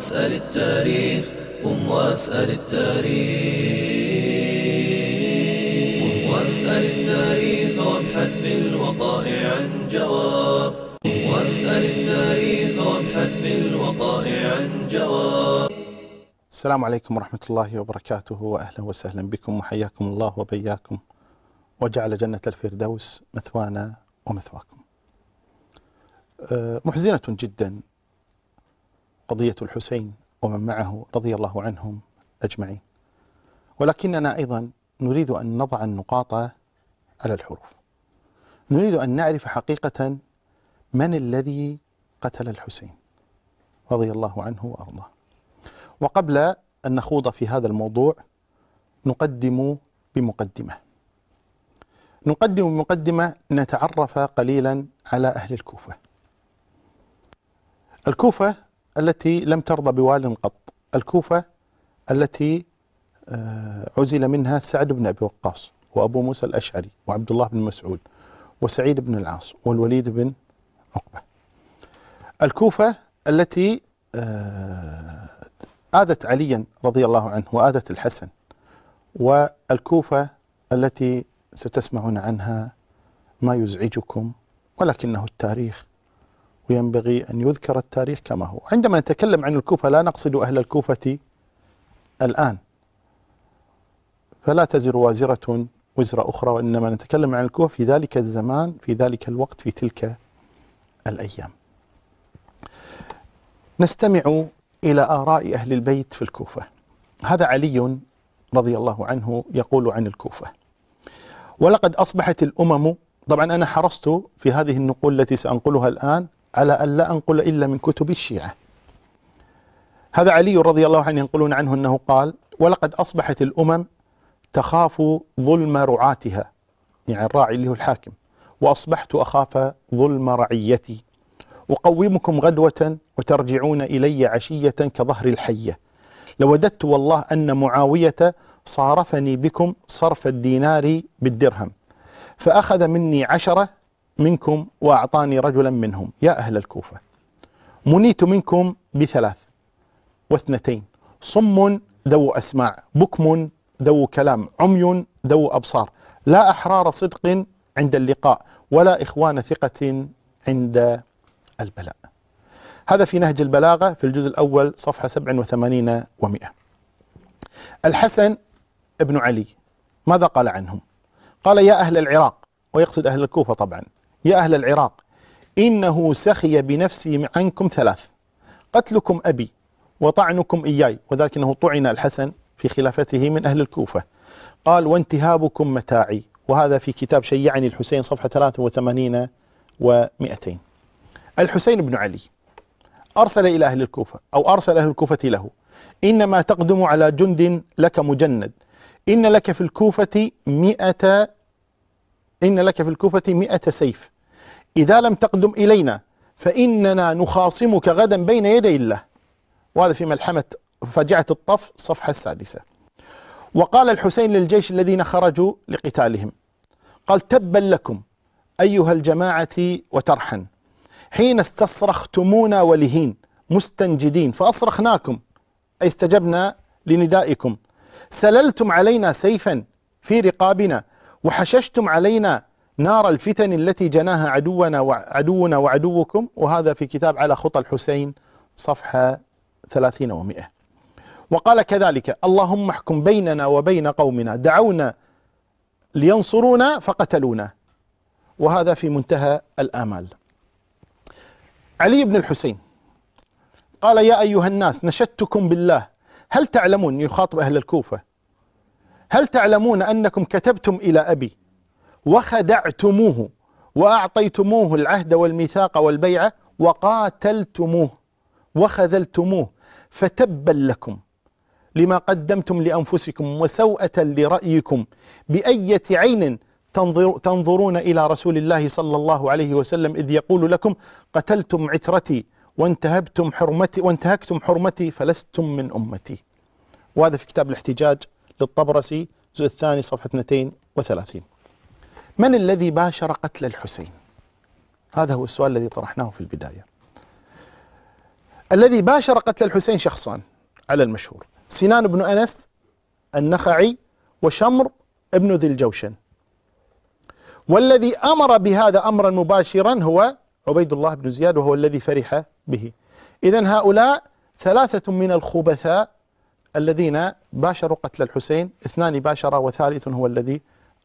واسأل التاريخ قم واسأل التاريخ قم واسأل التاريخ وابحث في الوقائع عن جواب قم واسأل التاريخ وابحث في الوقائع عن جواب السلام عليكم ورحمة الله وبركاته وأهلا وسهلا بكم وحياكم الله وبياكم وجعل جنة الفردوس مثوانا ومثواكم أه، محزنة جدا قضية الحسين ومن معه رضي الله عنهم أجمعين ولكننا أيضا نريد أن نضع النقاط على الحروف نريد أن نعرف حقيقة من الذي قتل الحسين رضي الله عنه وأرضاه وقبل أن نخوض في هذا الموضوع نقدم بمقدمة نقدم بمقدمة نتعرف قليلا على أهل الكوفة الكوفة التي لم ترضى بوال قط الكوفة التي آه، عزل منها سعد بن أبي وقاص وأبو موسى الأشعري وعبد الله بن مسعود وسعيد بن العاص والوليد بن عقبة الكوفة التي آه، آذت عليا رضي الله عنه وآذت الحسن والكوفة التي ستسمعون عنها ما يزعجكم ولكنه التاريخ وينبغي أن يذكر التاريخ كما هو عندما نتكلم عن الكوفة لا نقصد أهل الكوفة الآن فلا تزر وازرة وزر أخرى وإنما نتكلم عن الكوفة في ذلك الزمان في ذلك الوقت في تلك الأيام نستمع إلى آراء أهل البيت في الكوفة هذا علي رضي الله عنه يقول عن الكوفة ولقد أصبحت الأمم طبعا أنا حرصت في هذه النقول التي سأنقلها الآن على أن لا أنقل إلا من كتب الشيعة هذا علي رضي الله عنه ينقلون عنه أنه قال ولقد أصبحت الأمم تخاف ظلم رعاتها يعني الراعي اللي هو الحاكم وأصبحت أخاف ظلم رعيتي أقومكم غدوة وترجعون إلي عشية كظهر الحية لوددت والله أن معاوية صارفني بكم صرف الدينار بالدرهم فأخذ مني عشرة منكم وأعطاني رجلا منهم يا أهل الكوفة منيت منكم بثلاث واثنتين صم ذو أسماع بكم ذو كلام عمي ذو أبصار لا أحرار صدق عند اللقاء ولا إخوان ثقة عند البلاء هذا في نهج البلاغة في الجزء الأول صفحة 87 و100 الحسن بن علي ماذا قال عنهم قال يا أهل العراق ويقصد أهل الكوفة طبعا يا أهل العراق إنه سخي بنفسي عنكم ثلاث قتلكم أبي وطعنكم إياي وذلك أنه طعن الحسن في خلافته من أهل الكوفة قال وانتهابكم متاعي وهذا في كتاب شيعني الحسين صفحة 83 و200 الحسين بن علي أرسل إلى أهل الكوفة أو أرسل أهل الكوفة له إنما تقدم على جند لك مجند إن لك في الكوفة مئة إن لك في الكوفة مئة سيف إذا لم تقدم إلينا فإننا نخاصمك غدا بين يدي الله وهذا في ملحمة فجعة الطف صفحة السادسة وقال الحسين للجيش الذين خرجوا لقتالهم قال تبا لكم أيها الجماعة وترحا حين استصرختمونا ولهين مستنجدين فأصرخناكم أي استجبنا لندائكم سللتم علينا سيفا في رقابنا وحششتم علينا نار الفتن التي جناها عدونا وعدونا وعدوكم وهذا في كتاب على خطى الحسين صفحة 30 و 100 وقال كذلك اللهم احكم بيننا وبين قومنا دعونا لينصرونا فقتلونا وهذا في منتهى الآمال علي بن الحسين قال يا أيها الناس نشدتكم بالله هل تعلمون يخاطب أهل الكوفة هل تعلمون أنكم كتبتم إلى أبي وخدعتموه وأعطيتموه العهد والميثاق والبيعة وقاتلتموه وخذلتموه فتبا لكم لما قدمتم لأنفسكم وسوءة لرأيكم بأية عين تنظر تنظرون إلى رسول الله صلى الله عليه وسلم إذ يقول لكم قتلتم عترتي وانتهبتم حرمتي وانتهكتم حرمتي فلستم من أمتي وهذا في كتاب الاحتجاج للطبرسي الجزء الثاني صفحة 230 من الذي باشر قتل الحسين هذا هو السؤال الذي طرحناه في البداية الذي باشر قتل الحسين شخصان على المشهور سنان بن أنس النخعي وشمر ابن ذي الجوشن والذي أمر بهذا أمرا مباشرا هو عبيد الله بن زياد وهو الذي فرح به إذا هؤلاء ثلاثة من الخبثاء الذين باشروا قتل الحسين اثنان باشر وثالث هو الذي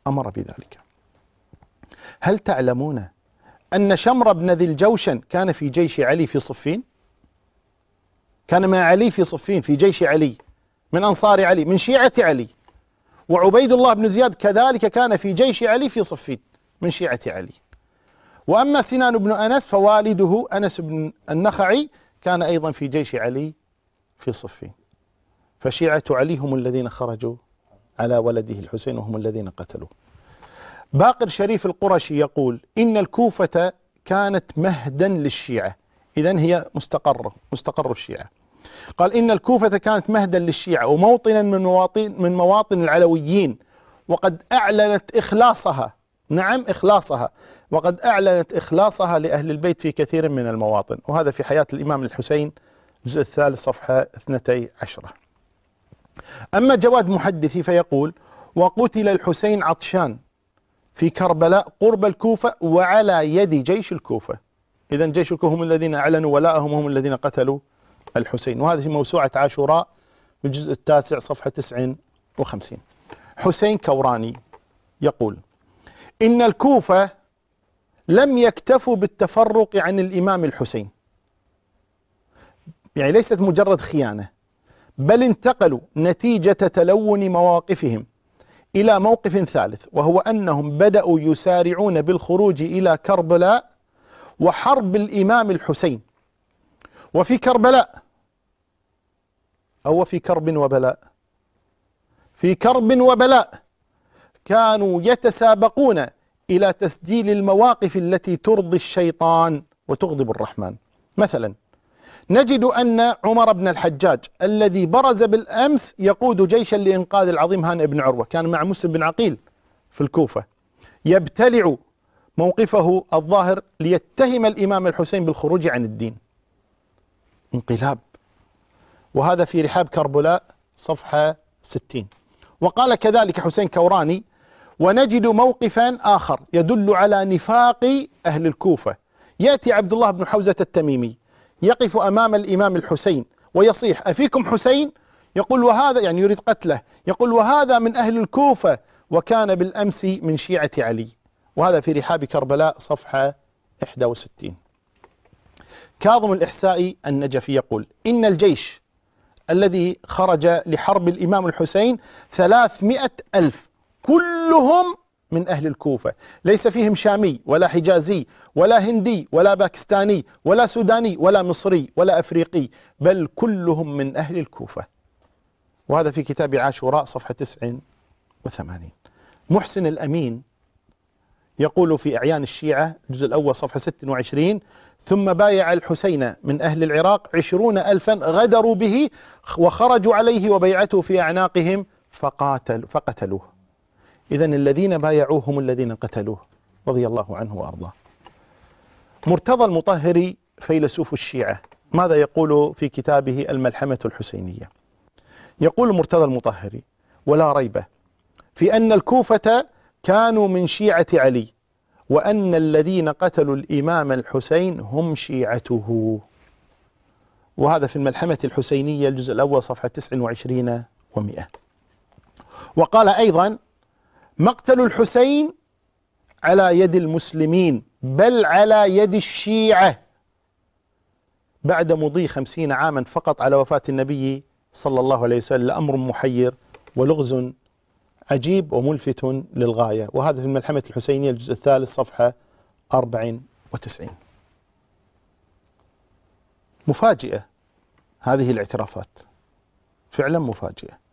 أمر بذلك هل تعلمون أن شمر بن ذي الجوشن كان في جيش علي في صفين كان مع علي في صفين في جيش علي من أنصار علي من شيعة علي وعبيد الله بن زياد كذلك كان في جيش علي في صفين من شيعة علي وأما سنان بن أنس فوالده أنس بن النخعي كان أيضا في جيش علي في صفين فشيعة علي هم الذين خرجوا على ولده الحسين وهم الذين قتلوه باقر شريف القرشي يقول إن الكوفة كانت مهدا للشيعة إذا هي مستقرة مستقر الشيعة قال إن الكوفة كانت مهدا للشيعة وموطنا من مواطن من مواطن العلويين وقد أعلنت إخلاصها نعم إخلاصها وقد أعلنت إخلاصها لأهل البيت في كثير من المواطن وهذا في حياة الإمام الحسين الجزء الثالث صفحة 12 أما جواد محدثي فيقول وقتل الحسين عطشان في كربلاء قرب الكوفة وعلى يد جيش الكوفة إذا جيش الكوفة هم الذين أعلنوا ولاءهم هم الذين قتلوا الحسين وهذه موسوعة عاشوراء في الجزء التاسع صفحة 59 حسين كوراني يقول إن الكوفة لم يكتفوا بالتفرق عن الإمام الحسين يعني ليست مجرد خيانة بل انتقلوا نتيجة تلون مواقفهم إلى موقف ثالث وهو أنهم بدأوا يسارعون بالخروج إلى كربلاء وحرب الإمام الحسين وفي كربلاء أو في كرب وبلاء في كرب وبلاء كانوا يتسابقون إلى تسجيل المواقف التي ترضي الشيطان وتغضب الرحمن مثلا نجد أن عمر بن الحجاج الذي برز بالأمس يقود جيشا لإنقاذ العظيم هانئ بن عروة كان مع مسلم بن عقيل في الكوفة يبتلع موقفه الظاهر ليتهم الإمام الحسين بالخروج عن الدين انقلاب وهذا في رحاب كربلاء صفحة 60 وقال كذلك حسين كوراني ونجد موقفا آخر يدل على نفاق أهل الكوفة يأتي عبد الله بن حوزة التميمي يقف أمام الإمام الحسين ويصيح أفيكم حسين يقول وهذا يعني يريد قتله يقول وهذا من أهل الكوفة وكان بالأمس من شيعة علي وهذا في رحاب كربلاء صفحة 61 كاظم الإحسائي النجفي يقول إن الجيش الذي خرج لحرب الإمام الحسين ثلاثمائة ألف كلهم من أهل الكوفة ليس فيهم شامي ولا حجازي ولا هندي ولا باكستاني ولا سوداني ولا مصري ولا أفريقي بل كلهم من أهل الكوفة وهذا في كتاب عاشوراء صفحة 89 محسن الأمين يقول في أعيان الشيعة الجزء الأول صفحة 26 ثم بايع الحسين من أهل العراق عشرون ألفا غدروا به وخرجوا عليه وبيعته في أعناقهم فقاتل فقتلوه إذا الذين بايعوه هم الذين قتلوه رضي الله عنه وأرضاه مرتضى المطهري فيلسوف الشيعة ماذا يقول في كتابه الملحمة الحسينية يقول مرتضى المطهري ولا ريب في أن الكوفة كانوا من شيعة علي وأن الذين قتلوا الإمام الحسين هم شيعته وهذا في الملحمة الحسينية الجزء الأول صفحة 29 و100 وقال أيضا مقتل الحسين على يد المسلمين بل على يد الشيعة بعد مضي خمسين عاما فقط على وفاة النبي صلى الله عليه وسلم أمر محير ولغز عجيب وملفت للغاية وهذا في الملحمة الحسينية الجزء الثالث صفحة 94 مفاجئة هذه الاعترافات فعلا مفاجئة